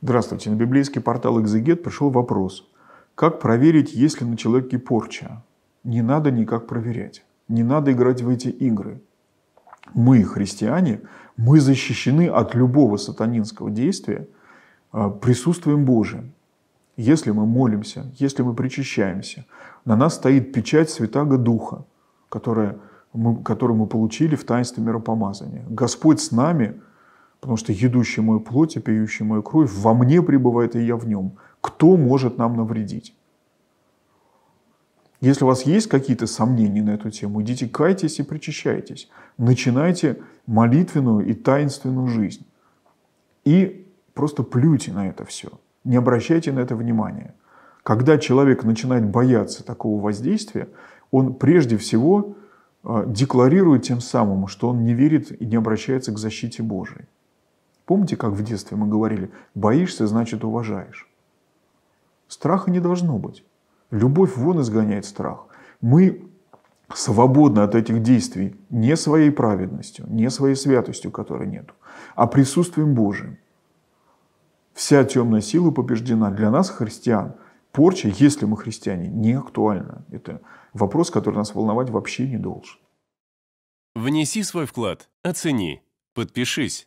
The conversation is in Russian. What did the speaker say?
Здравствуйте. На библейский портал «Экзегет» пришел вопрос. Как проверить, есть ли на человеке порча? Не надо никак проверять. Не надо играть в эти игры. Мы, христиане, мы защищены от любого сатанинского действия а, присутствием Божиим. Если мы молимся, если мы причащаемся, на нас стоит печать Святаго Духа, которая мы, которую мы получили в таинстве миропомазания. Господь с нами – Потому что едущий мою плоть и пьющий мою кровь во мне пребывает, и я в нем. Кто может нам навредить? Если у вас есть какие-то сомнения на эту тему, идите кайтесь и причащайтесь. Начинайте молитвенную и таинственную жизнь. И просто плюйте на это все. Не обращайте на это внимания. Когда человек начинает бояться такого воздействия, он прежде всего э, декларирует тем самым, что он не верит и не обращается к защите Божией. Помните, как в детстве мы говорили, боишься, значит уважаешь. Страха не должно быть. Любовь вон изгоняет страх. Мы свободны от этих действий не своей праведностью, не своей святостью, которой нету, а присутствием Божьим. Вся темная сила побеждена. Для нас, христиан, порча, если мы христиане, не актуальна. Это вопрос, который нас волновать вообще не должен. Внеси свой вклад, оцени, подпишись